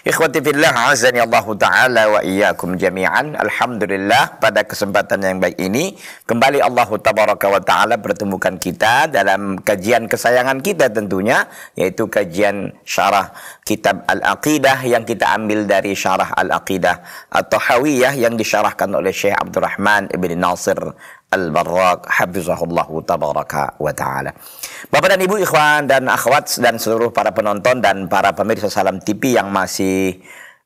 Ikhwati fillah azani Allah taala wa iyyakum jami'an. Alhamdulillah pada kesempatan yang baik ini kembali Allah tabaraka wa taala bertemukan kita dalam kajian kesayangan kita tentunya yaitu kajian syarah kitab Al-Aqidah yang kita ambil dari syarah Al-Aqidah atau Hawiyah yang disyarahkan oleh Syekh Abdurrahman Ibn Nasir Al-Barraq hafizahullahu tabaraka wa ta'ala. Bapak dan Ibu ikhwan dan akhwat dan seluruh para penonton dan para pemirsa Salam TV yang masih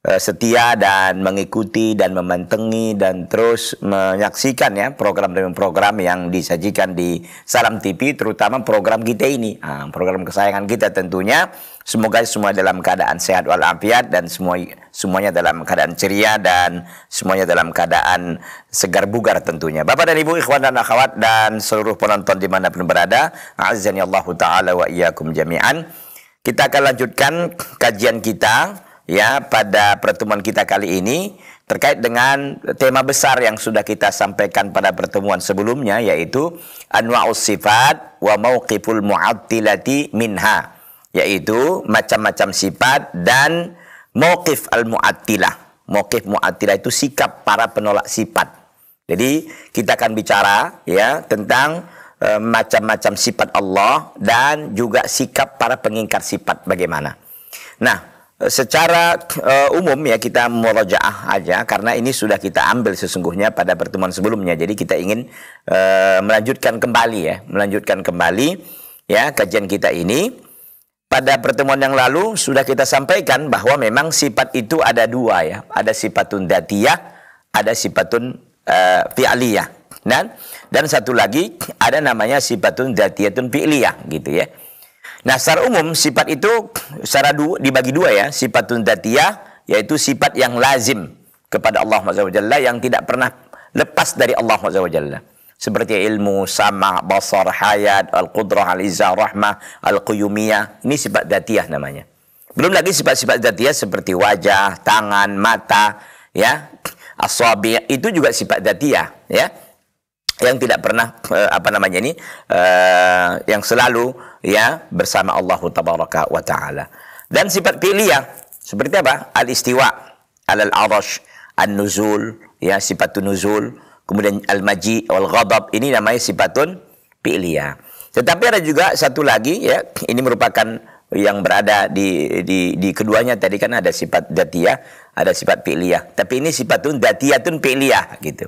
eh, setia dan mengikuti dan memantengi dan terus menyaksikan ya program demi program yang disajikan di Salam TV terutama program kita ini. Ah, program kesayangan kita tentunya Semoga semua dalam keadaan sehat walafiat dan semua semuanya dalam keadaan ceria dan semuanya dalam keadaan segar bugar tentunya. Bapak dan Ibu, ikhwan dan akhwat dan seluruh penonton di mana pun berada, azan Allah taala wa iyyakum jami'an. Kita akan lanjutkan kajian kita ya pada pertemuan kita kali ini terkait dengan tema besar yang sudah kita sampaikan pada pertemuan sebelumnya yaitu anwa'us sifat wa mauqiful mu'attilati minha yaitu macam-macam sifat dan mokif al-mu'attilah. mokif mu'attilah itu sikap para penolak sifat. Jadi kita akan bicara ya tentang e, macam-macam sifat Allah dan juga sikap para pengingkar sifat bagaimana. Nah, e, secara e, umum ya kita murojaah aja karena ini sudah kita ambil sesungguhnya pada pertemuan sebelumnya. Jadi kita ingin e, melanjutkan kembali ya, melanjutkan kembali ya kajian kita ini pada pertemuan yang lalu sudah kita sampaikan bahwa memang sifat itu ada dua ya. Ada sifatun datiyah, ada sifatun uh, fi'liyah. Dan, nah, dan satu lagi ada namanya sifatun datiyatun fi'liyah gitu ya. Nah secara umum sifat itu secara du, dibagi dua ya. Sifatun datiyah yaitu sifat yang lazim kepada Allah SWT yang tidak pernah lepas dari Allah SWT seperti ilmu sama, basar, hayat, al-qudrah, al izah rahmah, al-quyumiyah. Ini sifat datiah namanya. Belum lagi sifat-sifat datiah seperti wajah, tangan, mata, ya, asabi, itu juga sifat datiah, ya. Yang tidak pernah eh, apa namanya ini eh, yang selalu ya bersama Allah tabaraka wa taala. Dan sifat fi'liyah seperti apa? Al-istiwa, al-arash, an-nuzul, ya sifat nuzul, kemudian al-maji wal ghadab ini namanya sifatun fi'liya. Tetapi ada juga satu lagi ya, ini merupakan yang berada di di di keduanya tadi kan ada sifat datiyah, ada sifat fi'liyah. Tapi ini sifatun datiyatun fi'liyah gitu.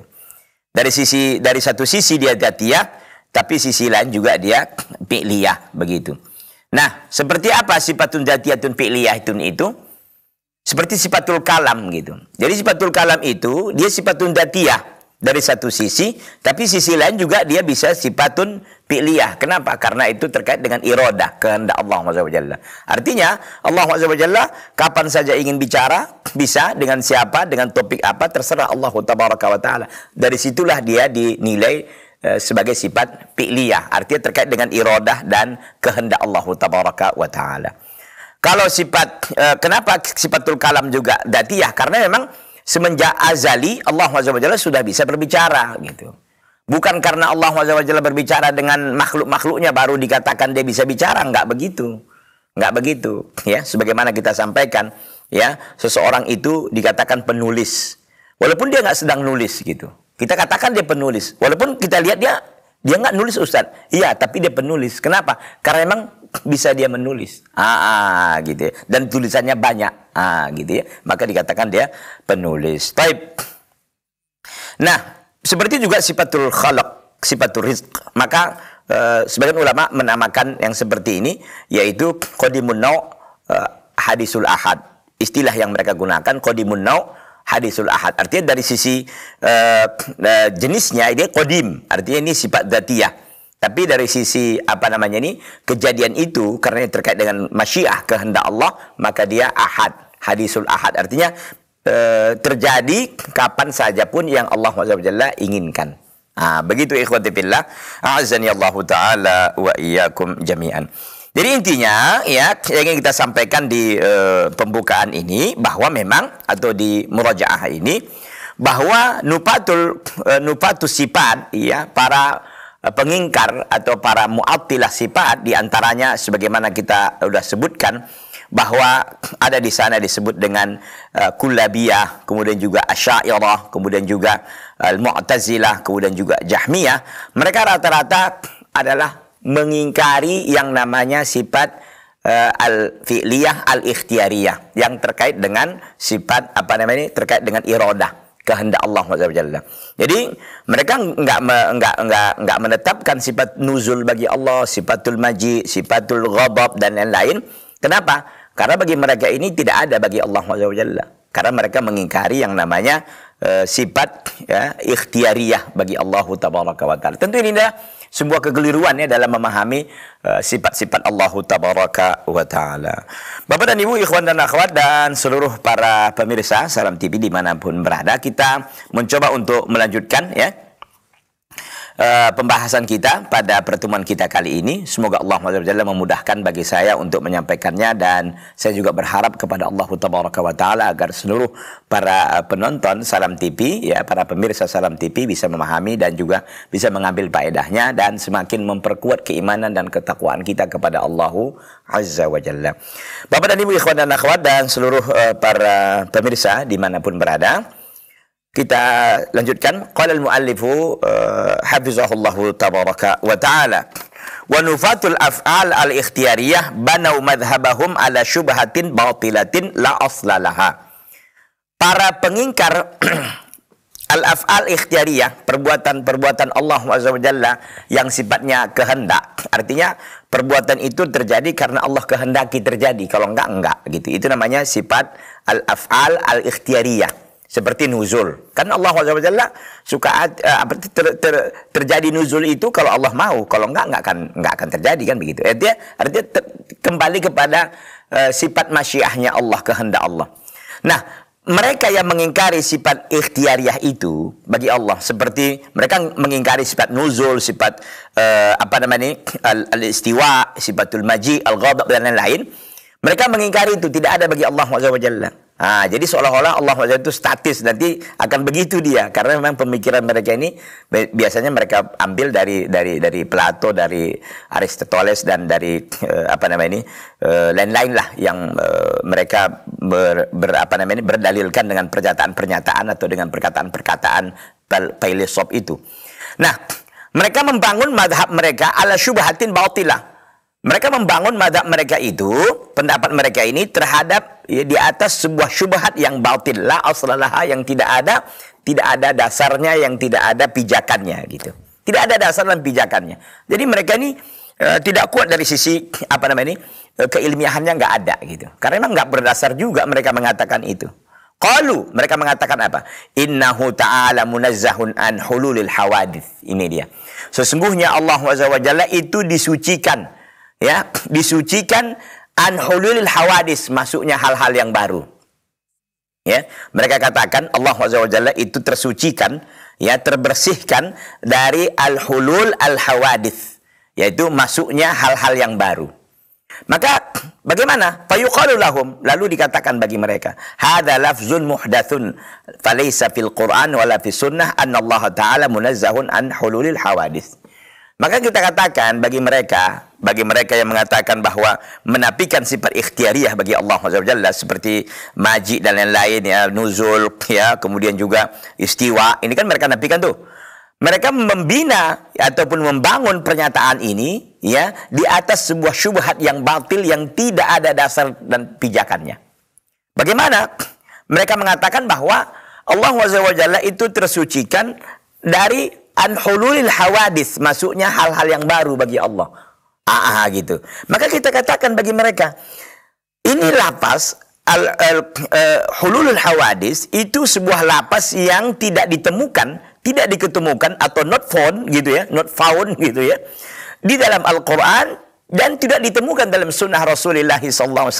Dari sisi dari satu sisi dia datiyah, tapi sisi lain juga dia fi'liyah begitu. Nah, seperti apa sifatun datiyatun fi'liyahun itu? Seperti sifatul kalam gitu. Jadi sifatul kalam itu dia sifatun datiyah dari satu sisi, tapi sisi lain juga dia bisa sifatun pilihah. Kenapa? Karena itu terkait dengan iroda kehendak Allah SWT. Artinya, Allah SWT kapan saja ingin bicara, bisa dengan siapa, dengan topik apa, terserah Allah Tabaraka wa Dari situlah dia dinilai eh, sebagai sifat pilihah. artinya terkait dengan iroda dan kehendak Allah Tabaraka wa Kalau sifat eh, kenapa sifatul kalam juga datiyah? Karena memang semenjak azali Allah Subhanahu sudah bisa berbicara gitu. Bukan karena Allah Subhanahu berbicara dengan makhluk-makhluknya baru dikatakan dia bisa bicara, nggak begitu. Nggak begitu, ya. Sebagaimana kita sampaikan, ya, seseorang itu dikatakan penulis. Walaupun dia nggak sedang nulis gitu. Kita katakan dia penulis. Walaupun kita lihat dia dia nggak nulis Ustaz. Iya, tapi dia penulis. Kenapa? Karena emang bisa dia menulis. Ah, ah gitu ya. Dan tulisannya banyak. Ah, gitu ya. Maka dikatakan dia penulis. Taib. Nah, seperti juga sifatul khalaq, sifatul rizq. Maka Uh, sebagian ulama menamakan yang seperti ini yaitu qadimun nau eh, hadisul ahad. Istilah yang mereka gunakan qadimun nau hadisul ahad. Artinya dari sisi uh, jenisnya ini qadim, artinya ini sifat dzatiyah tapi dari sisi apa namanya ini kejadian itu karena terkait dengan masyiah kehendak Allah maka dia ahad hadisul ahad artinya e, terjadi kapan saja pun yang Allah SWT inginkan. Nah, begitu ikhwati fillah Allah taala wa iyyakum jami'an. Jadi intinya ya yang ingin kita sampaikan di e, pembukaan ini bahwa memang atau di murajaah ini bahwa nupatul e, eh, nupatus sifat ya para Eh, pengingkar atau para mu'attilah sifat diantaranya sebagaimana kita sudah sebutkan bahwa ada di sana disebut dengan uh, kullabiyah, kemudian juga asyairah, kemudian juga eh, al-mu'tazilah, kemudian juga jahmiyah. Mereka rata-rata adalah mengingkari yang namanya sifat uh, al-fi'liyah al-ikhtiyariyah yang terkait dengan sifat apa namanya ini terkait dengan iradah kehendak Allah Subhanahu Jadi mereka enggak enggak enggak enggak menetapkan sifat nuzul bagi Allah, sifatul maji, sifatul ghadab dan lain-lain. Kenapa? Karena bagi mereka ini tidak ada bagi Allah Subhanahu Karena mereka mengingkari yang namanya uh, sifat ya, ikhtiariyah bagi Allah Taala. Tentu ini adalah sebuah kekeliruan ya dalam memahami eh, sifat-sifat uh, Allah tabaraka wa taala. Bapak dan Ibu, ikhwan dan akhwat dan seluruh para pemirsa Salam TV dimanapun berada, kita mencoba untuk melanjutkan ya uh, pembahasan kita pada pertemuan kita kali ini. Semoga Allah SWT memudahkan bagi saya untuk menyampaikannya dan saya juga berharap kepada Allah wa taala agar seluruh para eh, penonton Salam TV ya para pemirsa Salam TV bisa memahami dan juga bisa mengambil faedahnya dan semakin memperkuat keimanan dan ketakwaan kita kepada Allah Azza wa Bapak dan Ibu ikhwan dan akhwat dan seluruh uh, para pemirsa dimanapun berada kita lanjutkan qala al muallifu uh, eh, hafizahullahu tabaraka wa taala wa nufatul af'al al ikhtiyariyah banau madhhabahum ala syubhatin batilatin la aslalaha para pengingkar al af'al ikhtiyariyah perbuatan-perbuatan Allah azza wajalla yang sifatnya kehendak artinya perbuatan itu terjadi karena Allah kehendaki terjadi kalau enggak enggak gitu itu namanya sifat al af'al al ikhtiyariyah seperti nuzul. kan Allah SWT suka eh, apa ter, ter, ter, terjadi nuzul itu kalau Allah mau, kalau enggak enggak akan enggak akan terjadi kan begitu. Artinya artinya ter, kembali kepada uh, sifat masyiahnya Allah, kehendak Allah. Nah, mereka yang mengingkari sifat ikhtiariah itu bagi Allah seperti mereka mengingkari sifat nuzul, sifat uh, apa namanya? al-istiwa, sifatul maji, al-ghadab dan lain-lain. Mereka mengingkari itu tidak ada bagi Allah Subhanahu Nah, jadi seolah-olah Allah SWT itu statis nanti akan begitu dia karena memang pemikiran mereka ini biasanya mereka ambil dari dari dari Plato, dari Aristoteles dan dari eh, apa namanya ini eh, lain-lain lah yang eh, mereka ber, ber apa namanya ini berdalilkan dengan pernyataan-pernyataan atau dengan perkataan-perkataan filsuf itu. Nah, mereka membangun madhab mereka ala syubhatin bautilah mereka membangun madhab mereka itu, pendapat mereka ini terhadap ya, di atas sebuah syubhat yang batil lah aslalaha yang tidak ada, tidak ada dasarnya yang tidak ada pijakannya gitu. Tidak ada dasar dalam pijakannya. Jadi mereka ini e, tidak kuat dari sisi apa namanya ini e, keilmiahannya nggak ada gitu. Karena memang nggak berdasar juga mereka mengatakan itu. Qalu mereka mengatakan apa? Innahu ta'ala munazzahun an hululil hawadith. Ini dia. Sesungguhnya Allah wa itu disucikan ya disucikan an hululil hawadis masuknya hal-hal yang baru ya mereka katakan Allah Jalla itu tersucikan ya terbersihkan dari al hulul al hawadis yaitu masuknya hal-hal yang baru maka bagaimana? Fayuqalu lahum. Lalu dikatakan bagi mereka. Hada lafzun muhdathun. Falaysa fil Qur'an wala fis sunnah anna Allah ta'ala munazzahun an hululil hawadis maka kita katakan bagi mereka, bagi mereka yang mengatakan bahwa menapikan sifat ikhtiariyah bagi Allah Jalla seperti maji dan lain-lain ya, nuzul ya, kemudian juga istiwa, ini kan mereka napikan tuh. Mereka membina ataupun membangun pernyataan ini ya di atas sebuah syubhat yang batil yang tidak ada dasar dan pijakannya. Bagaimana? Mereka mengatakan bahwa Allah Jalla itu tersucikan dari an hululil hawadis maksudnya hal-hal yang baru bagi Allah ah, ah gitu maka kita katakan bagi mereka ini lapas al, al, uh, hululul hawadis itu sebuah lapas yang tidak ditemukan tidak diketemukan atau not found gitu ya not found gitu ya di dalam Al-Quran dan tidak ditemukan dalam sunnah Rasulullah SAW.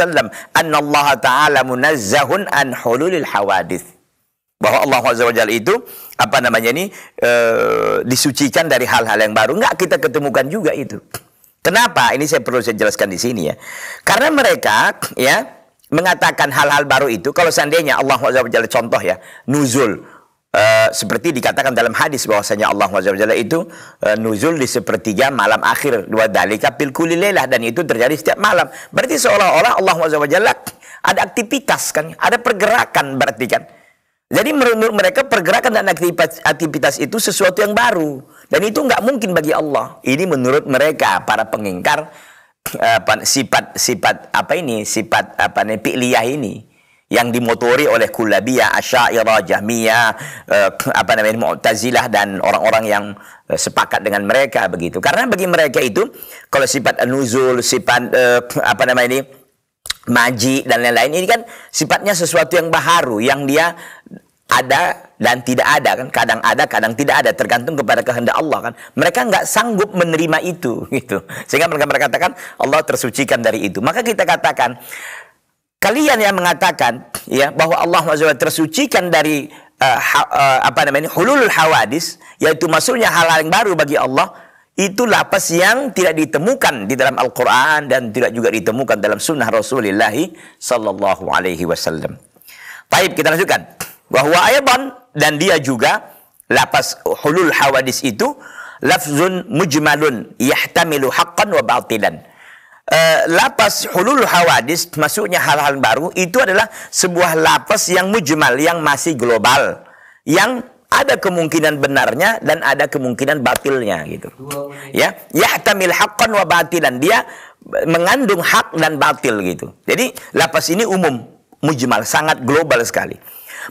An Allah Taala munazzahun an hululil hawadith bahwa Allah Azza wa Jalla itu apa namanya ini e, disucikan dari hal-hal yang baru nggak kita ketemukan juga itu kenapa ini saya perlu saya jelaskan di sini ya karena mereka ya mengatakan hal-hal baru itu kalau seandainya Allah Azza wa Jalla contoh ya nuzul e, seperti dikatakan dalam hadis bahwasanya Allah Azza wa Jalla itu e, nuzul di sepertiga malam akhir dua dalika pil kulilelah dan itu terjadi setiap malam berarti seolah-olah Allah Azza wa Jalla ada aktivitas kan ada pergerakan berarti kan jadi menurut mereka pergerakan dan aktivitas, itu sesuatu yang baru dan itu nggak mungkin bagi Allah. Ini menurut mereka para pengingkar eh, apa, sifat sifat apa ini sifat apa nih pikliyah ini yang dimotori oleh Kulabiyah, Asy'ariyah, Jahmiyah, eh, apa namanya Mu'tazilah dan orang-orang yang eh, sepakat dengan mereka begitu. Karena bagi mereka itu kalau sifat nuzul, sifat eh, apa namanya ini maji dan lain-lain ini kan sifatnya sesuatu yang baharu yang dia ada dan tidak ada kan kadang ada kadang tidak ada tergantung kepada kehendak Allah kan mereka nggak sanggup menerima itu gitu sehingga mereka berkatakan Allah tersucikan dari itu maka kita katakan kalian yang mengatakan ya bahwa Allah tersucikan dari uh, ha, uh, apa namanya hulul hawadis yaitu maksudnya hal-hal yang baru bagi Allah itu lapas yang tidak ditemukan di dalam Al-Quran dan tidak juga ditemukan dalam sunnah Rasulullah Sallallahu Alaihi Wasallam. Taib kita lanjutkan. Bahwa ayaban dan dia juga lapas hulul hawadis itu lafzun mujmalun yahtamilu haqqan wa batilan. Uh, lapas hulul hawadis maksudnya hal-hal baru itu adalah sebuah lapas yang mujmal yang masih global yang ada kemungkinan benarnya dan ada kemungkinan batilnya gitu. Ya, ya tamil hakon wa batilan. Dia mengandung hak dan batil gitu. Jadi lapas ini umum, mujmal, sangat global sekali.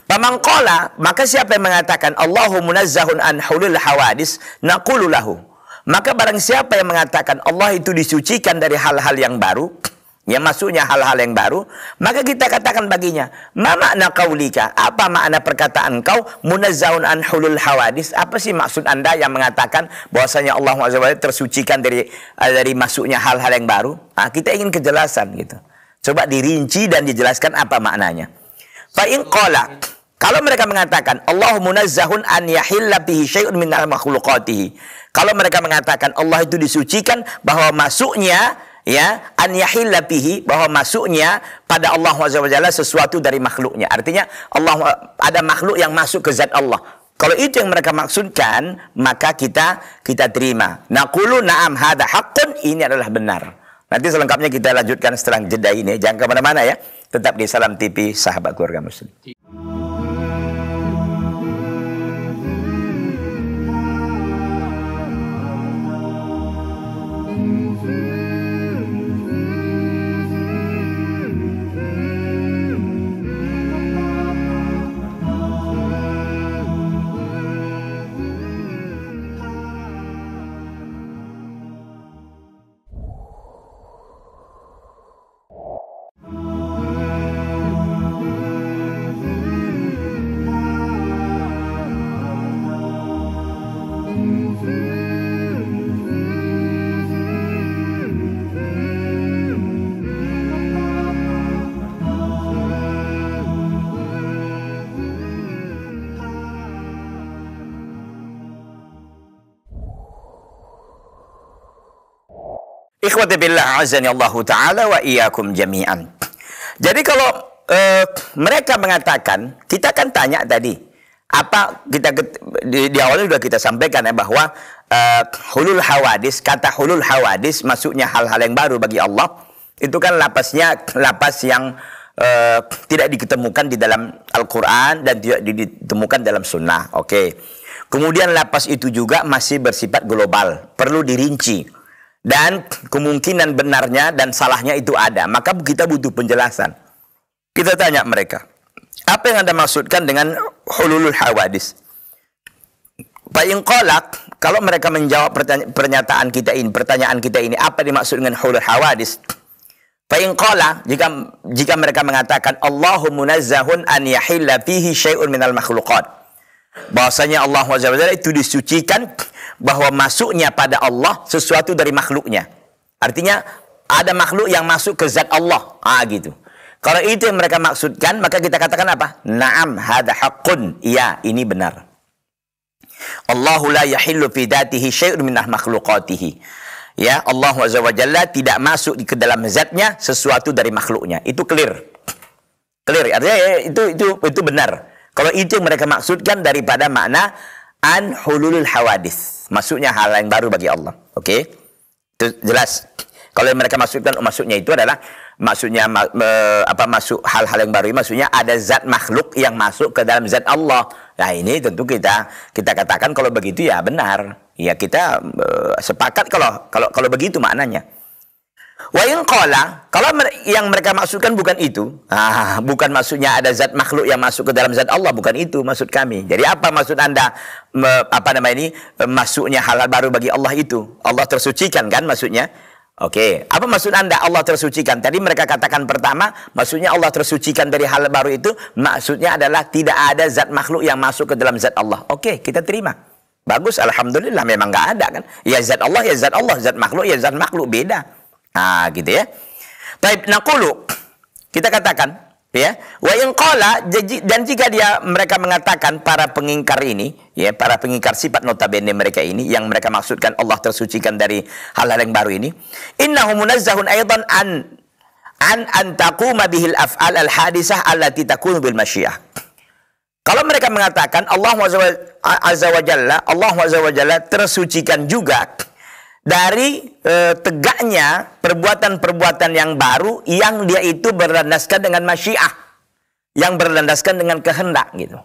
Pamangkola, maka siapa yang mengatakan Allahu munazzahun an hulul hawadis, naqulu lahu. Maka barang siapa yang mengatakan Allah itu disucikan dari hal-hal yang baru, yang maksudnya hal-hal yang baru, maka kita katakan baginya, ma makna kaulika? Apa makna perkataan kau? Munazzaun an hulul hawadis. Apa sih maksud Anda yang mengatakan bahwasanya Allah SWT tersucikan dari eh, dari masuknya hal-hal yang baru? Nah, kita ingin kejelasan gitu. Coba dirinci dan dijelaskan apa maknanya. Fa'in qala kalau mereka mengatakan Allah munazzahun an yahilla bihi syai'un min al makhluqatihi. Kalau mereka mengatakan Allah itu disucikan bahwa masuknya ya an yahilla bihi bahwa masuknya pada Allah Subhanahu sesuatu dari makhluknya. Artinya Allah ada makhluk yang masuk ke zat Allah. Kalau itu yang mereka maksudkan, maka kita kita terima. Naqulu na'am hada haqqun, ini adalah benar. Nanti selengkapnya kita lanjutkan setelah jeda ini. Jangan kemana-mana ya. Tetap di Salam TV, sahabat keluarga muslim. Ikhwati billah azani Allah taala wa iyyakum jami'an. Jadi kalau uh, mereka mengatakan, kita kan tanya tadi apa kita di, di awalnya sudah kita sampaikan ya bahwa uh, hulul hawadis, kata hulul hawadis maksudnya hal-hal yang baru bagi Allah itu kan lapasnya lapas yang uh, tidak ditemukan di dalam Al-Qur'an dan tidak ditemukan dalam sunnah. Oke. Okay. Kemudian lapas itu juga masih bersifat global, perlu dirinci dan kemungkinan benarnya dan salahnya itu ada. Maka kita butuh penjelasan. Kita tanya mereka, apa yang Anda maksudkan dengan hululul hawadis? Pak kolak, kalau mereka menjawab pernyataan kita ini, pertanyaan kita ini, apa dimaksud dengan hulul hawadis? Pak kolak, jika jika mereka mengatakan Allahumma nazzahun an yahilla fihi syai'un minal makhluqat. bahasanya Allah wajah itu disucikan bahwa masuknya pada Allah sesuatu dari makhluknya. Artinya ada makhluk yang masuk ke zat Allah. Ah gitu. Kalau itu yang mereka maksudkan, maka kita katakan apa? Naam hada haqqun. Iya, ini benar. Allahu la yahillu fi dhatihi syai'un min makhluqatihi. Ya, Allah Azza wa Jalla tidak masuk ke dalam zatnya sesuatu dari makhluknya. Itu clear. Clear. Artinya eh, itu itu itu benar. Kalau itu yang mereka maksudkan daripada makna an hululul hawadis. Maksudnya hal yang baru bagi Allah. Oke. Itu jelas. Kalau mereka maksudkan maksudnya itu adalah maksudnya apa masuk hal-hal yang baru maksudnya ada zat makhluk yang masuk ke dalam zat Allah. Nah, ini tentu kita kita katakan kalau begitu ya benar. Ya kita eh, sepakat kalau kalau kalau begitu maknanya. Wa in qala, kalau yang mereka maksudkan bukan itu. Ah, bukan maksudnya ada zat makhluk yang masuk ke dalam zat Allah, bukan itu maksud kami. Jadi apa maksud Anda me, apa nama ini masuknya halal baru bagi Allah itu? Allah tersucikan kan maksudnya? Oke, okay. apa maksud Anda Allah tersucikan? Tadi mereka katakan pertama, maksudnya Allah tersucikan dari hal baru itu, maksudnya adalah tidak ada zat makhluk yang masuk ke dalam zat Allah. Oke, okay, kita terima. Bagus, Alhamdulillah memang nggak ada kan. Ya zat Allah, ya zat Allah, zat makhluk, ya zat makhluk, beda. Nah, gitu ya. Baik, nakulu Kita katakan, ya. Wa in qala dan jika dia mereka mengatakan para pengingkar ini, ya, para pengingkar sifat notabene mereka ini yang mereka maksudkan Allah tersucikan dari hal-hal yang baru ini, innahu munazzahun aidan an an an taquma bihil af'al al hadisah allati takunu bil masyiah. Kalau mereka mengatakan Allah Azza wa Jalla, Allah Azza wa Jalla tersucikan juga dari e, tegaknya perbuatan-perbuatan yang baru yang dia itu berlandaskan dengan masyiah yang berlandaskan dengan kehendak gitu.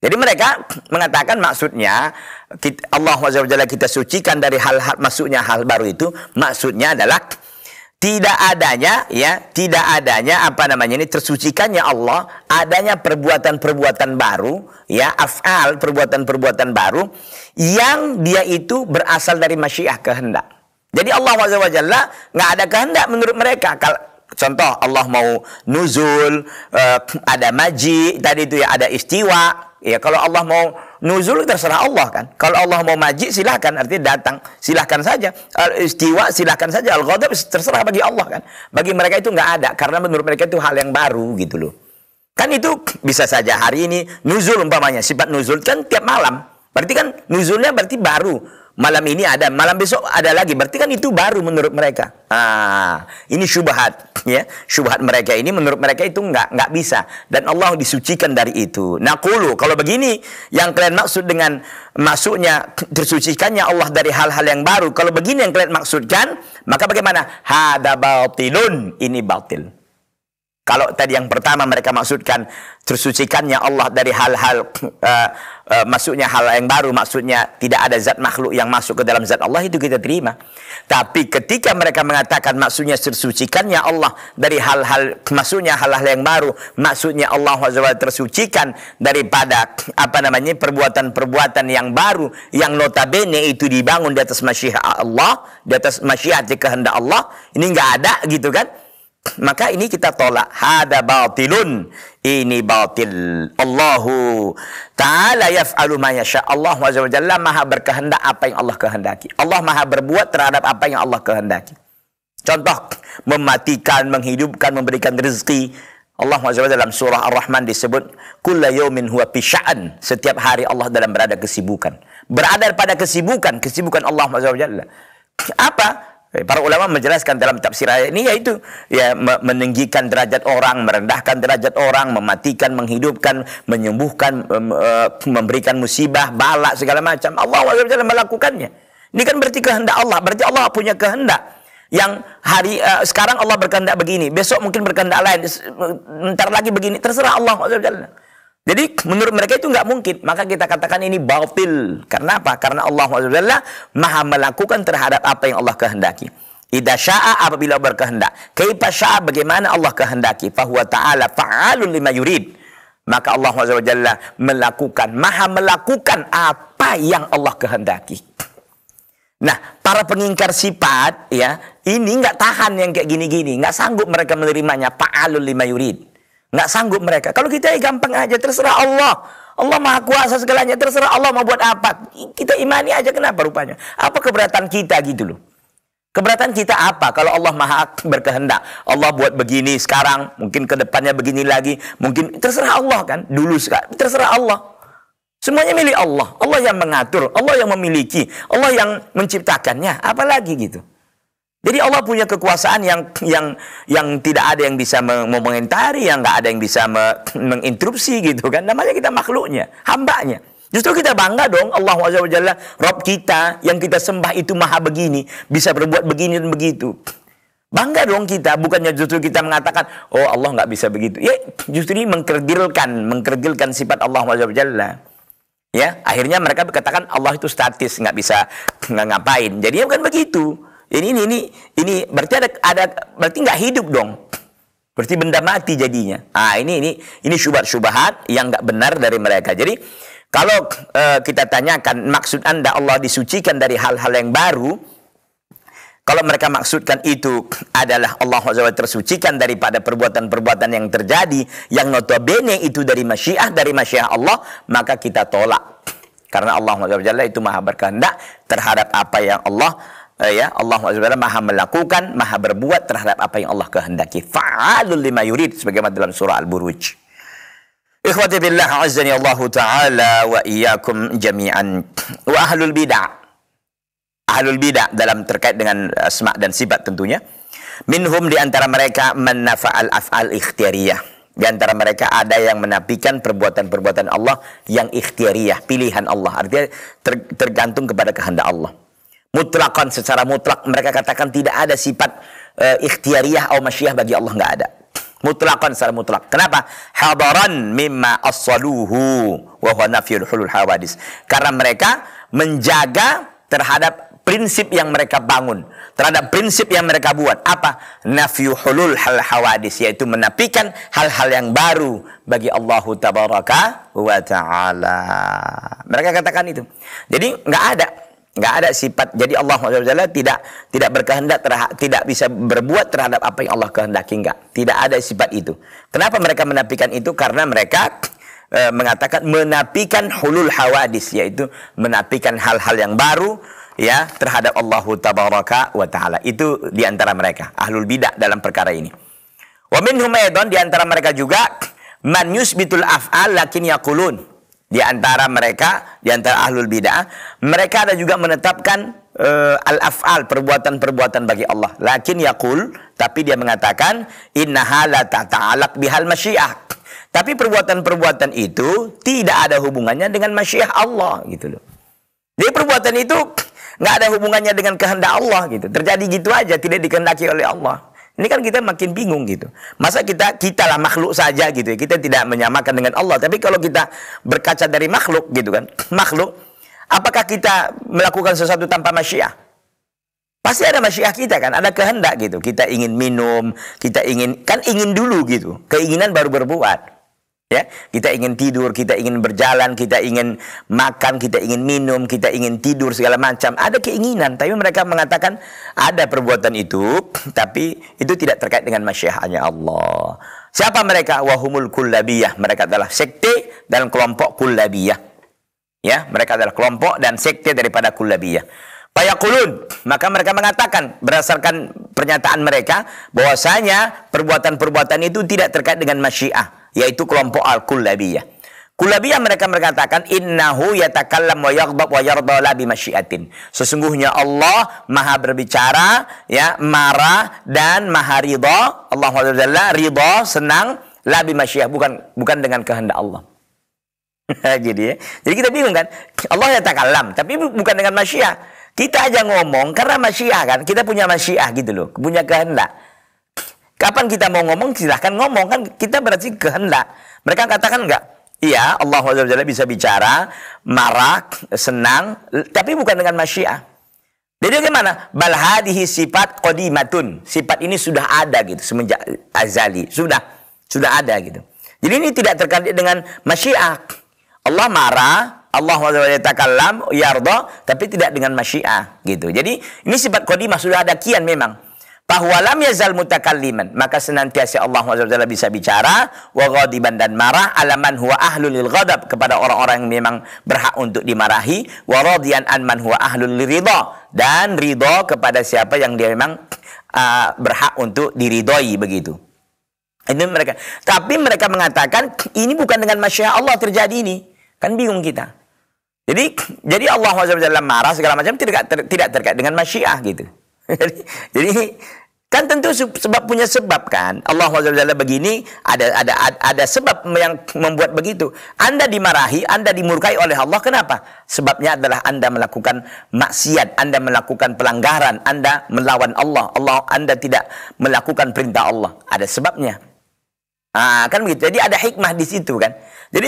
Jadi mereka mengatakan maksudnya kita, Allah wajah kita sucikan dari hal-hal maksudnya hal baru itu maksudnya adalah tidak adanya ya tidak adanya apa namanya ini tersucikannya Allah adanya perbuatan-perbuatan baru ya afal perbuatan-perbuatan baru yang dia itu berasal dari masyiah kehendak. Jadi Allah Wajalla nggak ada kehendak menurut mereka. Kalau contoh Allah mau nuzul, eh, ada maji, tadi itu ya ada istiwa. Ya kalau Allah mau nuzul terserah Allah kan. Kalau Allah mau maji silahkan, artinya datang silahkan saja. Al istiwa silahkan saja, al ghadab terserah bagi Allah kan. Bagi mereka itu nggak ada karena menurut mereka itu hal yang baru gitu loh. Kan itu bisa saja hari ini nuzul umpamanya sifat nuzul kan tiap malam Berarti kan nuzulnya berarti baru. Malam ini ada, malam besok ada lagi. Berarti kan itu baru menurut mereka. Ah, ini syubhat, ya. Syubhat mereka ini menurut mereka itu enggak enggak bisa dan Allah disucikan dari itu. Naqulu, kalau begini yang kalian maksud dengan masuknya tersucikannya Allah dari hal-hal yang baru. Kalau begini yang kalian maksudkan, maka bagaimana? Hada batilun, ini batil. Kalau tadi yang pertama mereka maksudkan tersucikannya Allah dari hal-hal uh, uh, maksudnya hal yang baru, maksudnya tidak ada zat makhluk yang masuk ke dalam zat Allah itu kita terima. Tapi ketika mereka mengatakan maksudnya tersucikannya Allah dari hal-hal maksudnya hal-hal yang baru, maksudnya Allah SWT tersucikan daripada apa namanya perbuatan-perbuatan yang baru yang notabene itu dibangun di atas masyiat Allah, di atas masyiat kehendak Allah. Ini nggak ada gitu kan? Maka ini kita tolak. Hada batilun. Ini batil. Allahu ta'ala yaf'alu ma yasha. Allah Jalla maha berkehendak apa yang Allah kehendaki. Allah maha berbuat terhadap apa yang Allah kehendaki. Contoh, mematikan, menghidupkan, memberikan rezeki. Allah SWT dalam surah Ar-Rahman disebut kulla yawmin huwa pishaan Setiap hari Allah dalam berada kesibukan. Berada pada kesibukan, kesibukan Allah SWT. Apa? Eh, para ulama menjelaskan dalam tafsir ayat ini yaitu ya meninggikan derajat orang, merendahkan derajat orang, mematikan, menghidupkan, menyembuhkan, eh, memberikan musibah, balak segala macam. Allah Azza melakukannya. Ini kan berarti kehendak Allah, berarti Allah punya kehendak yang hari uh, sekarang Allah berkehendak begini, besok mungkin berkehendak lain, ntar lagi begini, terserah Allah Azza jadi menurut mereka itu nggak mungkin. Maka kita katakan ini batil. Karena apa? Karena Allah SWT maha melakukan terhadap apa yang Allah kehendaki. Ida sya'a apabila berkehendak. Kaipa sya'a bagaimana Allah kehendaki. Fahuwa ta'ala fa'alun lima yurid. Maka Allah SWT melakukan, maha melakukan apa yang Allah kehendaki. Nah, para pengingkar sifat ya, ini nggak tahan yang kayak gini-gini, nggak sanggup mereka menerimanya. Fa'alun lima yurid. Nggak sanggup mereka. Kalau kita ya gampang aja, terserah Allah. Allah maha kuasa segalanya, terserah Allah mau buat apa. Kita imani aja kenapa rupanya. Apa keberatan kita gitu loh. Keberatan kita apa? Kalau Allah maha berkehendak. Allah buat begini sekarang, mungkin ke depannya begini lagi. Mungkin terserah Allah kan. Dulu sekarang, terserah Allah. Semuanya milik Allah. Allah yang mengatur, Allah yang memiliki, Allah yang menciptakannya. Apalagi gitu. Jadi Allah punya kekuasaan yang yang yang tidak ada yang bisa mengomentari, yang nggak ada yang bisa me, menginterupsi gitu kan. Namanya kita makhluknya, hambanya. Justru kita bangga dong Allah Jalla, Rob kita yang kita sembah itu maha begini, bisa berbuat begini dan begitu. Bangga dong kita, bukannya justru kita mengatakan, oh Allah nggak bisa begitu. Ya, justru ini mengkerdilkan, mengkerdilkan sifat Allah Jalla. Ya, akhirnya mereka berkatakan Allah itu statis, nggak bisa ngapain. Jadi ya bukan begitu. Ini ini ini ini berarti ada ada berarti nggak hidup dong. Berarti benda mati jadinya. Ah ini ini ini syubhat-syubhat yang nggak benar dari mereka. Jadi kalau uh, kita tanyakan maksud Anda Allah disucikan dari hal-hal yang baru, kalau mereka maksudkan itu adalah Allah SWT tersucikan daripada perbuatan-perbuatan yang terjadi yang notabene itu dari masyiah dari masyiah Allah maka kita tolak karena Allah SWT itu maha berkehendak terhadap apa yang Allah uh, ya Allah SWT maha melakukan maha berbuat terhadap apa yang Allah kehendaki fa'alul lima yurid sebagaimana dalam surah Al-Buruj ikhwati billah azani Allah ta'ala wa iyakum jami'an wa ahlul bid'ah ahlul bid'ah dalam terkait dengan asma dan sifat tentunya minhum di antara mereka menafa'al af'al ikhtiariyah. di antara mereka ada yang menafikan perbuatan-perbuatan Allah yang ikhtiariyah, pilihan Allah. Artinya ter, tergantung kepada kehendak Allah mutlakon secara mutlak mereka katakan tidak ada sifat e, ikhtiariyah atau masyiah bagi Allah nggak ada mutlakon secara mutlak kenapa hadaran mimma aswaluhu wa huwa nafiyul hulul hawadis karena mereka menjaga terhadap prinsip yang mereka bangun terhadap prinsip yang mereka buat apa nafiyul hulul hal hawadis yaitu menapikan hal-hal yang baru bagi Allah tabaraka wa taala mereka katakan itu jadi nggak ada Nggak ada sifat. Jadi Allah SWT tidak tidak berkehendak terhadap, tidak bisa berbuat terhadap apa yang Allah kehendaki. Enggak. Tidak ada sifat itu. Kenapa mereka menafikan itu? Karena mereka e, mengatakan menafikan hulul hawadis yaitu menafikan hal-hal yang baru ya terhadap Allah tabaraka wa taala. Itu di antara mereka ahlul bidah dalam perkara ini. Wa minhum di antara mereka juga man yusbitul af'al lakin yaqulun di antara mereka, di antara ahlul bid'ah, mereka ada juga menetapkan uh, al-af'al, perbuatan-perbuatan bagi Allah. Lakin yaqul, tapi dia mengatakan innaha la ta'alaq bihal masyiah. Tapi perbuatan-perbuatan itu tidak ada hubungannya dengan masyiah Allah gitu loh. Jadi perbuatan itu nggak ada hubungannya dengan kehendak Allah gitu. Terjadi gitu aja, tidak dikehendaki oleh Allah. Ini kan kita makin bingung gitu. Masa kita kita lah makhluk saja gitu ya. Kita tidak menyamakan dengan Allah. Tapi kalau kita berkaca dari makhluk gitu kan. Makhluk. Apakah kita melakukan sesuatu tanpa masyiah? Pasti ada masyiah kita kan. Ada kehendak gitu. Kita ingin minum. Kita ingin. Kan ingin dulu gitu. Keinginan baru berbuat ya kita ingin tidur kita ingin berjalan kita ingin makan kita ingin minum kita ingin tidur segala macam ada keinginan tapi mereka mengatakan ada perbuatan itu tapi itu tidak terkait dengan masyiahnya Allah siapa mereka wahumul kullabiyah mereka adalah sekte dan kelompok kullabiyah ya mereka adalah kelompok dan sekte daripada kullabiyah Payakulun. Maka mereka mengatakan berdasarkan pernyataan mereka bahwasanya perbuatan-perbuatan itu tidak terkait dengan masyiah yaitu kelompok Al-Kullabiyah. kulabiyah mereka mengatakan innahu yatakallam wa yaghdab wa yarda la bi masyiatin. Sesungguhnya Allah Maha berbicara, ya, marah dan Maha ridha. Allah Jalla ridha, senang la bi masyiah bukan bukan dengan kehendak Allah. Jadi ya. Jadi kita bingung kan? Allah yatakallam tapi bukan dengan masyiah. Kita aja ngomong karena masyiah kan. Kita punya masyiah gitu loh, punya kehendak. Kapan kita mau ngomong silahkan ngomong kan kita berarti kehendak. Mereka katakan enggak. Iya Allah Jalla bisa bicara, marah, senang, tapi bukan dengan masyia Jadi bagaimana? Bal hadhi sifat qadimatun. Sifat ini sudah ada gitu semenjak azali. Sudah sudah ada gitu. Jadi ini tidak terkait dengan masyia Allah marah, Allah takallam, yardo tapi tidak dengan masyia gitu. Jadi ini sifat qadimah sudah ada kian memang bahwa lam yazal mutakalliman maka senantiasa Allah Subhanahu bisa bicara wa ghadiban dan marah alaman huwa ahlul lil ghadab kepada orang-orang yang memang berhak untuk dimarahi wa radiyan an man huwa ahlul ridha dan ridha kepada siapa yang dia memang uh, berhak untuk diridhoi begitu ini mereka tapi mereka mengatakan ini bukan dengan masya Allah terjadi ini kan bingung kita jadi jadi Allah Subhanahu marah segala macam tidak ter, tidak terkait dengan masyiah gitu jadi Kan tentu sebab punya sebab kan. Allah Subhanahu begini ada ada ada sebab yang membuat begitu. Anda dimarahi, Anda dimurkai oleh Allah kenapa? Sebabnya adalah Anda melakukan maksiat, Anda melakukan pelanggaran, Anda melawan Allah. Allah Anda tidak melakukan perintah Allah. Ada sebabnya. Ah, kan begitu. Jadi ada hikmah di situ kan. Jadi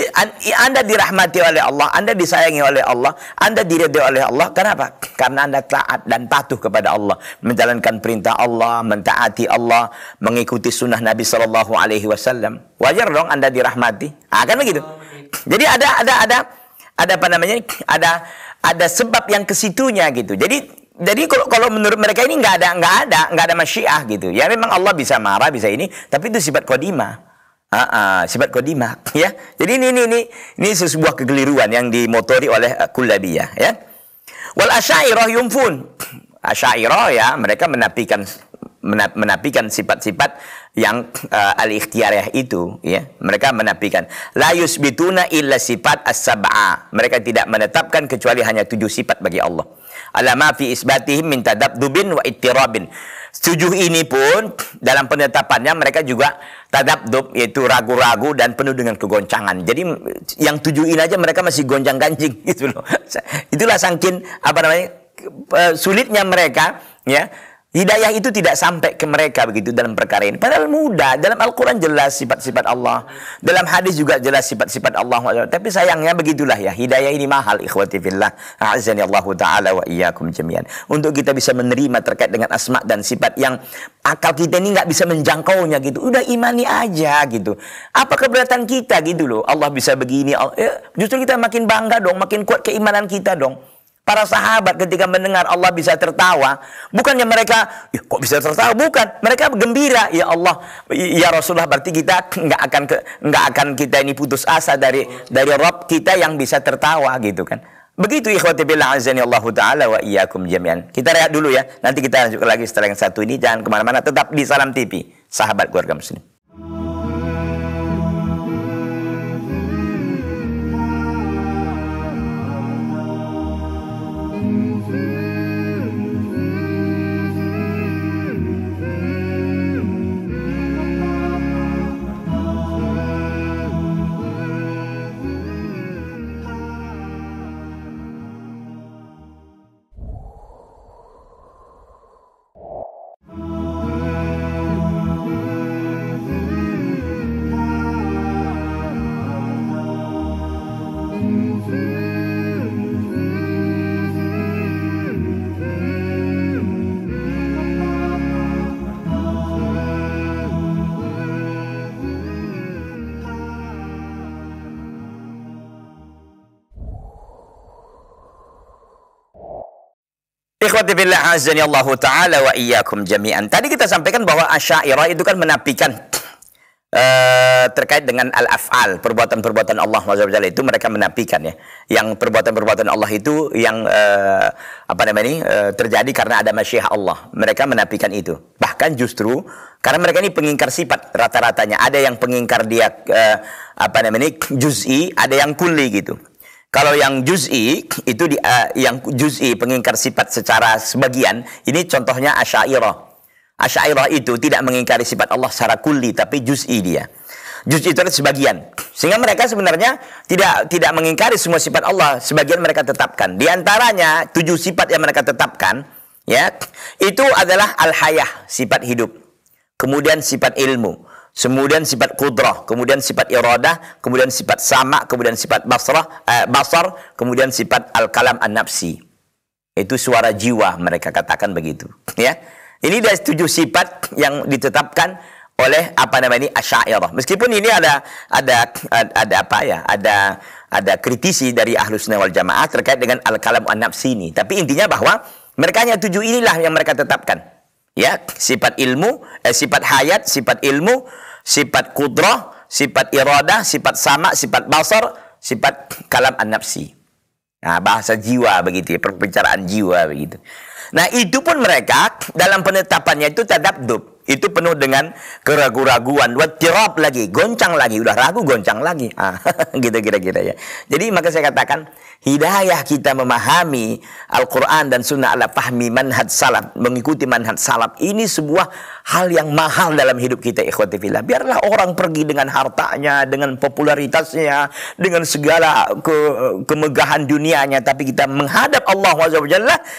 Anda dirahmati oleh Allah, Anda disayangi oleh Allah, Anda diredai oleh Allah. Kenapa? Karena Anda taat dan patuh kepada Allah, menjalankan perintah Allah, mentaati Allah, mengikuti sunnah Nabi Shallallahu Alaihi Wasallam. Wajar dong Anda dirahmati. Ah kan begitu. Jadi ada ada ada ada apa namanya? Ada ada sebab yang kesitunya gitu. Jadi jadi kalau kalau menurut mereka ini nggak ada nggak ada nggak ada masyiah gitu. Ya memang Allah bisa marah bisa ini, tapi itu sifat kodima. Ah, sifat kodimah ya. Jadi ini ini ini ini sebuah kekeliruan yang dimotori oleh uh, Kullabiyah ya. Wal ashairah yumfun. ashairah ya, mereka menapikan, menapikan sifat-sifat yang uh, al-ikhtiyariyah itu ya. Mereka menapikan. la yusbituna illa sifat as-sab'a. Mereka tidak menetapkan kecuali hanya tujuh sifat bagi Allah. Alama fi isbatihim min wa ittirabin. Setuju ini pun dalam penetapannya mereka juga tadabdub yaitu ragu-ragu dan penuh dengan kegoncangan. Jadi yang tujuh ini aja mereka masih gonjang-ganjing gitu loh. Itulah sangkin apa namanya sulitnya mereka ya Hidayah itu tidak sampai ke mereka begitu dalam perkara ini. Padahal mudah. Dalam Al-Quran jelas sifat-sifat Allah. Dalam hadis juga jelas sifat-sifat Allah. Tapi sayangnya begitulah ya. Hidayah ini mahal. Ikhwati fillah. A'azani Allah ta'ala wa iyyakum jami'an. Untuk kita bisa menerima terkait dengan asma dan sifat yang akal kita ini nggak bisa menjangkaunya gitu. Udah imani aja gitu. Apa keberatan kita gitu loh. Allah bisa begini. Eh, justru kita makin bangga dong. Makin kuat keimanan kita dong. Para sahabat ketika mendengar Allah bisa tertawa, bukannya mereka, ya kok bisa tertawa? Bukan, mereka gembira. Ya Allah, ya Rasulullah berarti kita nggak akan nggak akan kita ini putus asa dari dari Rob kita yang bisa tertawa gitu kan. Begitu ikhwati billah azani Allah taala wa iyakum jami'an. Kita rehat dulu ya. Nanti kita lanjutkan lagi setelah yang satu ini jangan kemana mana tetap di Salam TV, sahabat keluarga muslim. azani Allah Ta'ala wa iyyakum jami'an. Tadi kita sampaikan bahwa asyairah itu kan menapikan uh, terkait dengan al-af'al, perbuatan-perbuatan Allah SWT itu mereka menapikan ya. Yang perbuatan-perbuatan Allah itu yang uh, apa namanya ini uh, terjadi karena ada masyiah Allah. Mereka menapikan itu. Bahkan justru karena mereka ini pengingkar sifat rata-ratanya. Ada yang pengingkar dia uh, apa namanya juz'i, ada yang kuli gitu. Kalau yang juz'i itu di, uh, yang juz'i pengingkar sifat secara sebagian, ini contohnya Asy'ariyah. Asy'ariyah itu tidak mengingkari sifat Allah secara kulli tapi juz'i dia. Juz'i itu sebagian. Sehingga mereka sebenarnya tidak tidak mengingkari semua sifat Allah, sebagian mereka tetapkan. Di antaranya tujuh sifat yang mereka tetapkan ya, itu adalah al-hayah, sifat hidup. Kemudian sifat ilmu, kemudian sifat kudrah, kemudian sifat iradah, kemudian sifat sama, kemudian sifat basrah, eh, basar, kemudian sifat al-kalam an-nafsi. Itu suara jiwa mereka katakan begitu, ya. Ini ada tujuh sifat yang ditetapkan oleh apa namanya ini asyairah. Meskipun ini ada ada ada apa ya, ada ada kritisi dari ahlus sunnah wal jamaah terkait dengan al-kalam an-nafsi ini. Tapi intinya bahwa mereka hanya tujuh inilah yang mereka tetapkan. Ya, sifat ilmu, eh, sifat hayat, sifat ilmu, sifat kudroh, sifat iradah, sifat sama, sifat basar, sifat kalam an Nah, bahasa jiwa begitu ya, perbicaraan jiwa begitu. Nah, itu pun mereka dalam penetapannya itu dub itu penuh dengan keraguan-raguan tirab lagi goncang lagi udah ragu goncang lagi ah, gitu kira-kira ya jadi maka saya katakan hidayah kita memahami Al-Quran dan Sunnah ala fahmi manhat salaf mengikuti manhat salaf ini sebuah hal yang mahal dalam hidup kita ikhwati biarlah orang pergi dengan hartanya dengan popularitasnya dengan segala ke, kemegahan dunianya tapi kita menghadap Allah wajah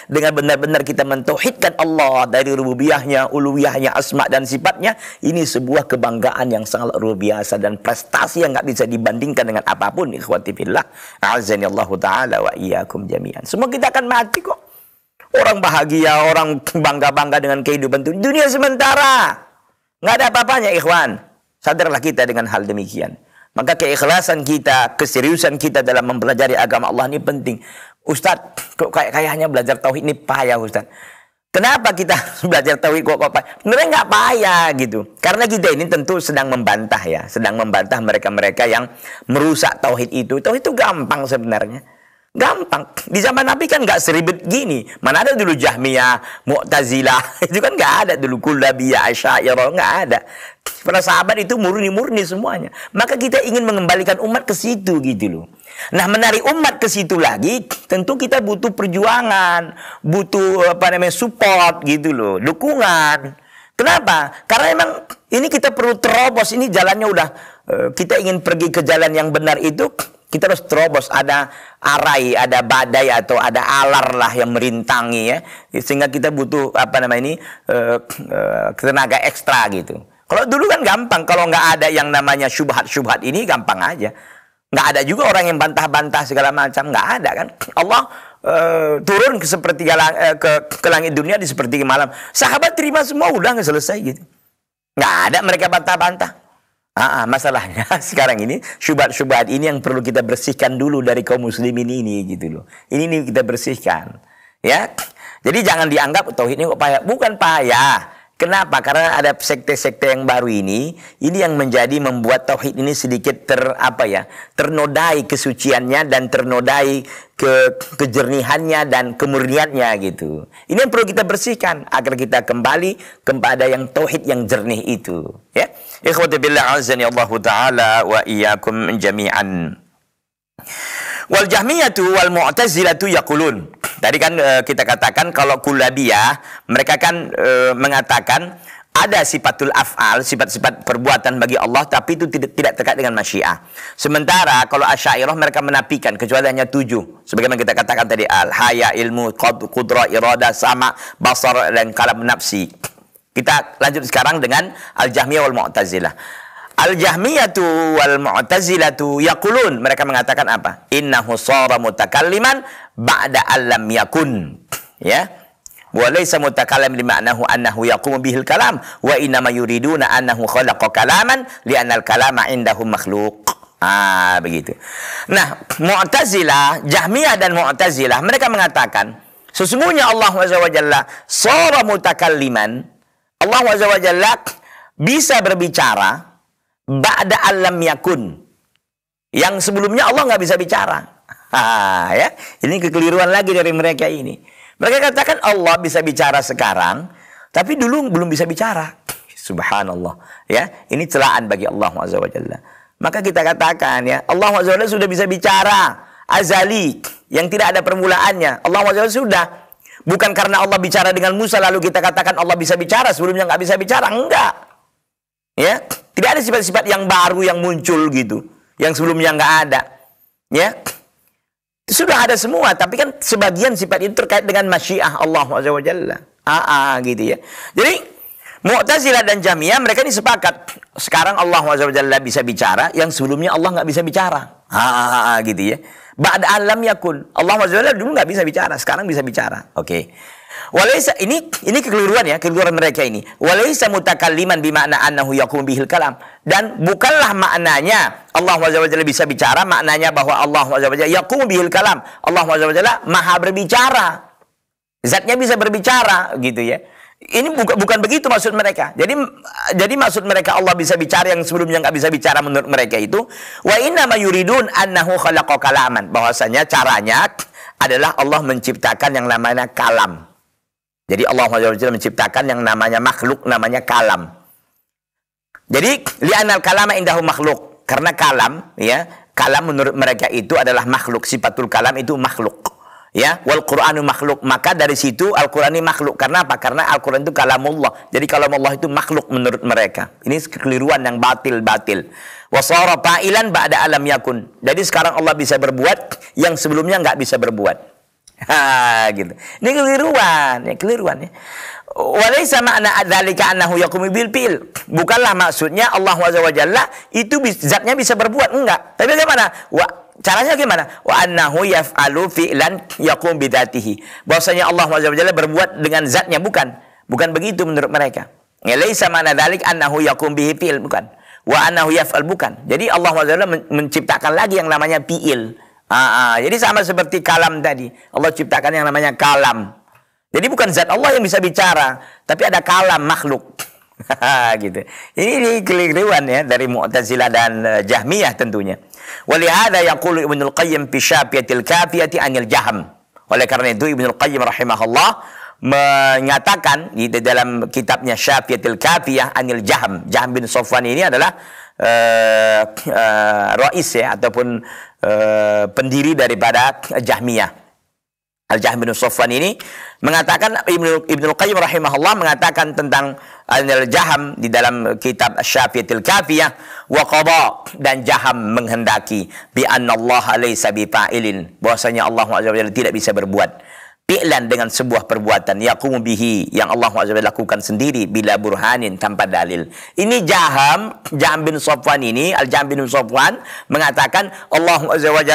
dengan benar-benar kita mentauhidkan Allah dari rububiyahnya uluwiyahnya asma asma dan sifatnya ini sebuah kebanggaan yang sangat luar biasa dan prestasi yang nggak bisa dibandingkan dengan apapun ikhwati fillah azanillahu Allah taala wa iyyakum jami'an semua kita akan mati kok orang bahagia orang bangga-bangga dengan kehidupan itu dunia sementara nggak ada apa-apanya ikhwan sadarlah kita dengan hal demikian maka keikhlasan kita, keseriusan kita dalam mempelajari agama Allah ini penting. Ustadz, kok kayak kayaknya belajar tauhid ini payah Ustadz. Kenapa kita belajar tauhid kok apa? Sebenarnya nggak payah gitu. Karena kita ini tentu sedang membantah ya, sedang membantah mereka-mereka yang merusak tauhid itu. Tauhid itu gampang sebenarnya. Gampang. Di zaman Nabi kan nggak seribet gini. Mana ada dulu Jahmiyah, Mu'tazilah. Itu kan nggak ada dulu Kullabiyah, Asyairah. Nggak ada. Para sahabat itu murni-murni semuanya. Maka kita ingin mengembalikan umat ke situ gitu loh. Nah, menarik umat ke situ lagi, tentu kita butuh perjuangan, butuh apa namanya support gitu loh, dukungan. Kenapa? Karena memang ini kita perlu terobos, ini jalannya udah eh, kita ingin pergi ke jalan yang benar itu kita harus terobos ada arai, ada badai atau ada alar lah yang merintangi ya. Sehingga kita butuh apa namanya ini eh, eh, tenaga ekstra gitu. Kalau dulu kan gampang, kalau nggak ada yang namanya syubhat-syubhat ini gampang aja. Nggak ada juga orang yang bantah-bantah segala macam. Nggak ada kan. Allah Uh, turun ke seperti eh, ke, ke langit dunia di seperti malam. Sahabat terima semua udah nggak selesai gitu. Nggak ada mereka bantah-bantah. Ah, ah masalahnya sekarang ini syubhat-syubhat ini yang perlu kita bersihkan dulu dari kaum muslimin ini gitu loh. Ini ini kita bersihkan. Ya. Jadi jangan dianggap tauhid ini kok payah. Bukan payah. Kenapa? Karena ada sekte-sekte yang baru ini, ini yang menjadi membuat tauhid ini sedikit ter apa ya, ternodai kesuciannya dan ternodai ke kejernihannya dan kemurniannya gitu. Ini yang perlu kita bersihkan agar kita kembali kepada yang tauhid yang jernih itu, ya. Ikhwati billah azani Allah taala wa iyyakum jami'an. Wal jahmiyatu wal mu'tazilatu yaqulun Tadi kan e, kita katakan kalau dia mereka kan e, mengatakan ada sifatul af'al, sifat-sifat perbuatan bagi Allah tapi itu tidak tidak terkait dengan masyiah. Sementara kalau Asy'ariyah mereka menapikan kecuali hanya tujuh. Sebagaimana kita katakan tadi al haya, ilmu, qudra, irada, sama, basar dan kalam nafsi. Kita lanjut sekarang dengan al-Jahmiyah wal Mu'tazilah. al tu wal ya yaqulun mereka mengatakan apa? Innahu sara mutakalliman ba'da alam yakun ya wa laysa mutakallim li ma'nahu annahu yaqumu bihil kalam wa na yuriduna annahu khalaqa kalaman li annal kalama indahum makhluq ah begitu nah mu'tazilah jahmiyah dan mu'tazilah mereka mengatakan sesungguhnya Allah Jalla sura mutakalliman Allah Jalla bisa berbicara ba'da alam yakun yang sebelumnya Allah nggak bisa bicara Ah, ya. Ini kekeliruan lagi dari mereka ini. Mereka katakan Allah bisa bicara sekarang, tapi dulu belum bisa bicara. Subhanallah, ya. Ini celaan bagi Allah Azza Maka kita katakan ya, Allah Azza sudah bisa bicara azali yang tidak ada permulaannya. Allah Azza sudah bukan karena Allah bicara dengan Musa lalu kita katakan Allah bisa bicara sebelumnya nggak bisa bicara, enggak. Ya, tidak ada sifat-sifat yang baru yang muncul gitu, yang sebelumnya nggak ada. Ya, sudah ada semua, tapi kan sebagian sifat itu terkait dengan masyiah Allah SWT. Aa ah, ah, gitu ya. Jadi Mu'tazilah dan Jamiah mereka ini sepakat. Sekarang Allah SWT bisa bicara, yang sebelumnya Allah nggak bisa bicara. Aa ah, gitu ya. Ba'da alam yakun. Allah SWT dulu nggak bisa bicara, sekarang bisa bicara. Oke. Okay. Walaysa ini ini kekeliruan ya, kekeliruan mereka ini. Walaysa mutakalliman makna annahu yakum bihil kalam. Dan bukanlah maknanya Allah Subhanahu bisa bicara, maknanya bahwa Allah Subhanahu yakum bihil kalam. Allah Subhanahu maha berbicara. Zatnya bisa berbicara gitu ya. Ini bukan bukan begitu maksud mereka. Jadi jadi maksud mereka Allah bisa bicara yang sebelumnya nggak bisa bicara menurut mereka itu wa inna yuridun annahu khalaqa kalaman. Bahwasanya caranya adalah Allah menciptakan yang namanya kalam. Jadi Allah SWT menciptakan yang namanya makhluk, namanya kalam. Jadi li'anal kalama indahu makhluk. Karena kalam, ya, kalam menurut mereka itu adalah makhluk. Sifatul kalam itu makhluk. Ya, wal Qur'anu makhluk. Maka dari situ Al-Qur'an ini makhluk. Karena apa? Karena Al-Qur'an itu kalamullah. Jadi kalau Allah itu makhluk menurut mereka. Ini kekeliruan yang batil-batil. Wasara fa'ilan ba'da alam yakun. Jadi sekarang Allah bisa berbuat yang sebelumnya nggak bisa berbuat gitu. Ini keliruan, ya keliruan ya. Walaysa makna dzalika annahu yaqumu bil pil, Bukanlah maksudnya Allah wajah wa itu zatnya bisa berbuat enggak. Tapi bagaimana? Wa caranya gimana? Wa annahu yaf'alu fi'lan yaqum bidatihi. Bahwasanya Allah wajah wa berbuat dengan zatnya bukan. Bukan begitu menurut mereka. Ya laisa makna dalik annahu yaqum bihi fil bukan. Wa annahu al bukan. Jadi Allah wajah wa menciptakan lagi yang namanya pil. Aa, jadi sama seperti kalam tadi. Allah ciptakan yang namanya kalam. Jadi bukan zat Allah yang bisa bicara, tapi ada kalam makhluk. gitu. Ini, ini keliruan ya dari Mu'tazilah dan e, Jahmiyah tentunya. Walihada yaqulu Ibnu Al-Qayyim fi Syafiyatil Kafiyati anil Jaham. Oleh karena itu Ibnu Al-Qayyim rahimahullah menyatakan di dalam kitabnya Syafiyatil Kafiyah anil Jaham. Jaham bin Sofwan ini adalah uh, uh, ya ataupun uh, pendiri daripada Jahmiyah. Al-Jahm bin Safwan ini mengatakan Ibnu Qayyim rahimahullah mengatakan tentang Al-Jaham di dalam kitab Syafiatil Kafiyah wa qada dan Jaham menghendaki bi annallaha laysa bi fa'ilin bahwasanya Allah Azza wa Jalla tidak bisa berbuat Fi'lan dengan sebuah perbuatan yaqumu bihi yang Allah SWT lakukan sendiri bila burhanin tanpa dalil. Ini Jaham, Jaham bin Sofwan ini, Al-Jaham bin Sofwan mengatakan Allah SWT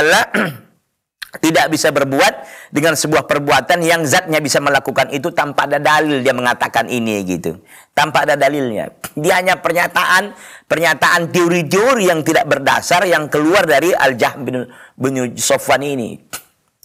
tidak bisa berbuat dengan sebuah perbuatan yang zatnya bisa melakukan itu tanpa ada dalil dia mengatakan ini gitu. Tanpa ada dalilnya. Dia hanya pernyataan pernyataan teori-teori yang tidak berdasar yang keluar dari Al-Jaham bin, bin Sofwan ini.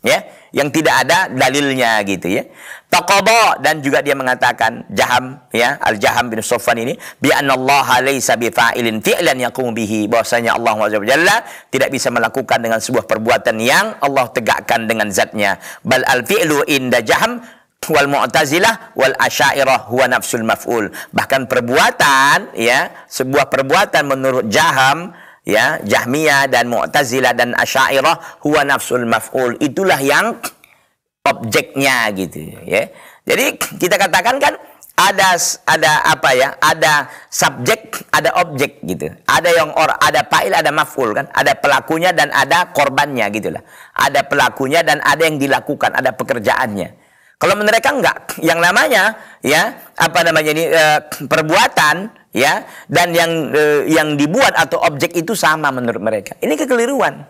Ya, yang tidak ada dalilnya gitu ya. Taqaba dan juga dia mengatakan Jaham ya, Al-Jaham bin Sufyan ini bi annallaha laisa bi fa'ilin fi'lan yaqum bihi bahwasanya Allah Jalla tidak bisa melakukan dengan sebuah perbuatan yang Allah tegakkan dengan zatnya. Bal al-fi'lu inda Jaham wal mu'tazilah wal asyairah huwa nafsul maf'ul bahkan perbuatan ya sebuah perbuatan menurut jaham ya Jahmiyah dan Mu'tazilah dan Asy'ariyah huwa nafsul maf'ul itulah yang objeknya gitu ya. Jadi kita katakan kan ada ada apa ya? Ada subjek, ada objek gitu. Ada yang or, ada fa'il, ada maf'ul kan. Ada pelakunya dan ada korbannya gitulah. Ada pelakunya dan ada yang dilakukan, ada pekerjaannya. Kalau mereka enggak, yang namanya ya apa namanya ini e, perbuatan ya dan yang e, yang dibuat atau objek itu sama menurut mereka. Ini kekeliruan.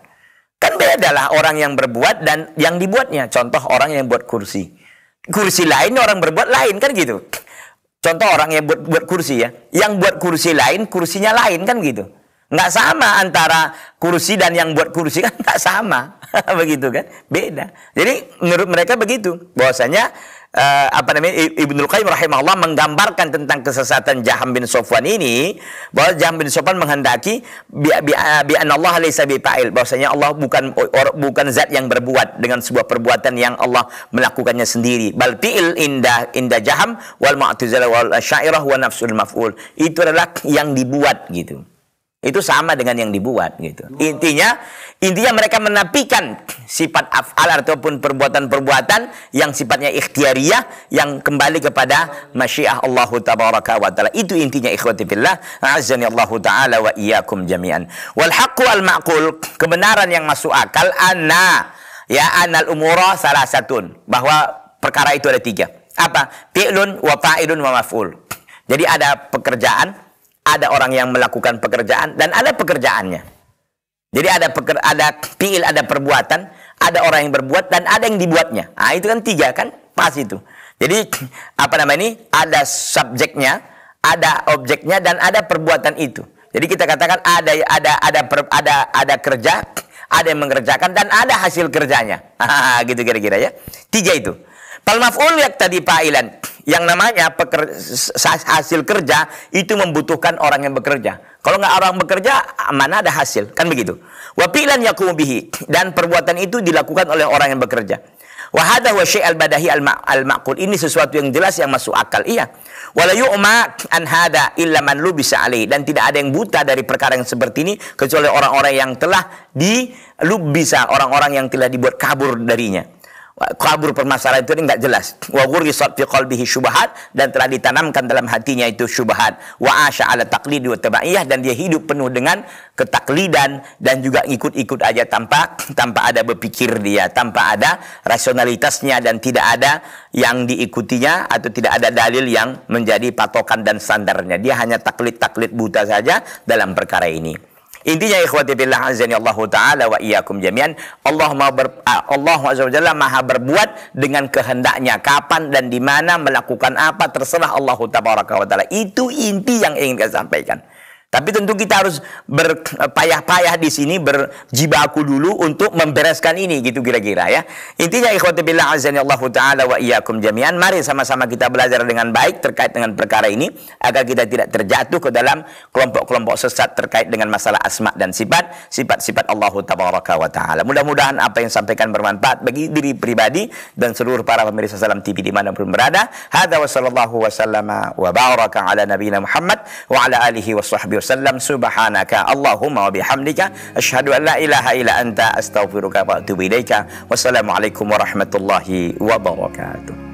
Kan bedalah orang yang berbuat dan yang dibuatnya. Contoh orang yang buat kursi. Kursi lain orang berbuat lain kan gitu. Contoh orang yang buat buat kursi ya. Yang buat kursi lain kursinya lain kan gitu. Nggak sama antara kursi dan yang buat kursi kan nggak sama. begitu kan? Beda. Jadi menurut mereka begitu. Bahwasanya uh, apa namanya Ibnu Qayyim rahimahullah menggambarkan tentang kesesatan Jaham bin Sofwan ini bahwa Jaham bin Sofwan menghendaki bi bi, eh, bi Allah laisa bi bahwasanya Allah bukan or, bukan zat yang berbuat dengan sebuah perbuatan yang Allah melakukannya sendiri. Bal fi'il indah indah Jaham wal Mu'tazilah wal syairah wa nafsul maf'ul. Itu adalah yang dibuat gitu. Itu sama dengan yang dibuat gitu. Oh. Intinya intinya mereka menapikan sifat af'al ataupun perbuatan-perbuatan yang sifatnya ikhtiariyah yang kembali kepada masyiah Allah tabaraka wa taala. Itu intinya ikhwati fillah. Azani Allah taala wa iyyakum jami'an. Wal haqqu wal ma'qul, kebenaran yang masuk akal anna ya anal umura salah satun bahwa perkara itu ada tiga. Apa? Fi'lun wa fa'ilun wa maf'ul. Jadi ada pekerjaan, ada orang yang melakukan pekerjaan dan ada pekerjaannya. Jadi ada peker, ada fiil, ada perbuatan, ada orang yang berbuat dan ada yang dibuatnya. Ah itu kan tiga kan pas itu. Jadi apa namanya ini? Ada subjeknya, ada objeknya dan ada perbuatan itu. Jadi kita katakan ada ada ada per, ada ada kerja, ada yang mengerjakan dan ada hasil kerjanya. gitu kira-kira ya. Tiga itu. Fal maf'ul tadi fa'ilan. Yang namanya pekerja, hasil kerja itu membutuhkan orang yang bekerja. Kalau nggak orang bekerja, mana ada hasil? Kan begitu. Wapilan yakumu bihi. Dan perbuatan itu dilakukan oleh orang yang bekerja. Wahada wa al-badahi al-ma'qul. Ini sesuatu yang jelas yang masuk akal. Iya. Wala yu'ma an hada illa man lubisa Dan tidak ada yang buta dari perkara yang seperti ini kecuali orang-orang yang telah di bisa orang-orang yang telah dibuat kabur darinya kabur permasalahan itu nggak jelas. Wa ghurisat fi qalbihi syubhat dan telah ditanamkan dalam hatinya itu syubhat. Wa asha ala taklid wa tabaiyah dan dia hidup penuh dengan ketaklidan dan juga ikut-ikut aja tanpa tanpa ada berpikir dia, tanpa ada rasionalitasnya dan tidak ada yang diikutinya atau tidak ada dalil yang menjadi patokan dan standarnya. Dia hanya taklid-taklid buta saja dalam perkara ini. Intinya ikhwati fillah azani Allah taala wa iyyakum jami'an, Allah mau ber, ah, Allah Azza Maha berbuat dengan kehendaknya kapan dan di mana melakukan apa terserah Allah taala. Itu inti yang ingin saya sampaikan. Tapi tentu kita harus berpayah-payah eh, di sini berjibaku dulu untuk membereskan ini gitu kira-kira ya. Intinya ikhwati billah azani Allah taala wa `iyakum jami'an. Mari sama-sama kita belajar dengan baik terkait dengan perkara ini agar kita tidak terjatuh ke dalam kelompok-kelompok sesat terkait dengan masalah asma dan sifat, sifat-sifat Allah tabaraka wa taala. Mudah-mudahan apa yang sampaikan bermanfaat bagi diri pribadi dan seluruh para pemirsa Salam TV di mana pun berada. Hada wa sallallahu wa sallama wa baraka ala nabina Muhammad wa ala alihi wa sahbihi wasallam subhanaka Allahumma wa bihamdika asyhadu an la ilaha illa anta astaghfiruka wa atubu ilaika. Wassalamualaikum warahmatullahi wabarakatuh.